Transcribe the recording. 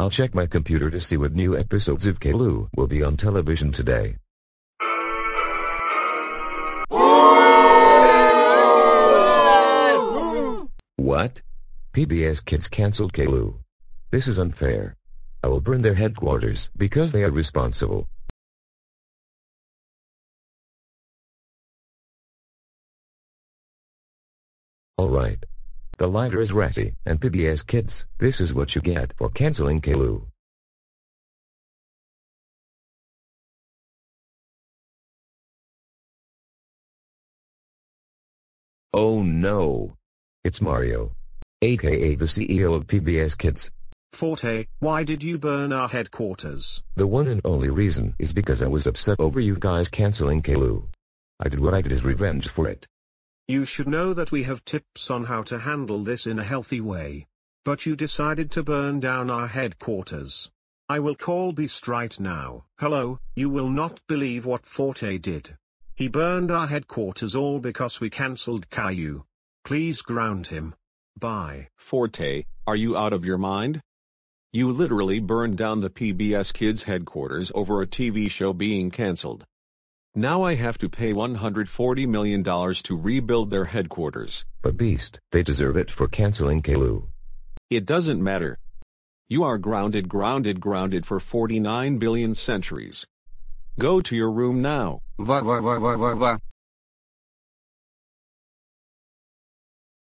I'll check my computer to see what new episodes of Kalu will be on television today. What? PBS Kids canceled Kalu. This is unfair. I will burn their headquarters because they are responsible. All right. The lighter is ready, and PBS kids, this is what you get for canceling Kalu. Oh no! It's Mario. AKA the CEO of PBS Kids. Forte, why did you burn our headquarters? The one and only reason is because I was upset over you guys canceling Kalu. I did what I did as revenge for it. You should know that we have tips on how to handle this in a healthy way. But you decided to burn down our headquarters. I will call Beast right now. Hello, you will not believe what Forte did. He burned our headquarters all because we cancelled Caillou. Please ground him. Bye. Forte, are you out of your mind? You literally burned down the PBS Kids headquarters over a TV show being cancelled. Now I have to pay $140 million to rebuild their headquarters. But Beast, they deserve it for canceling Kalu. It doesn't matter. You are grounded grounded grounded for 49 billion centuries. Go to your room now. Va va va va va va.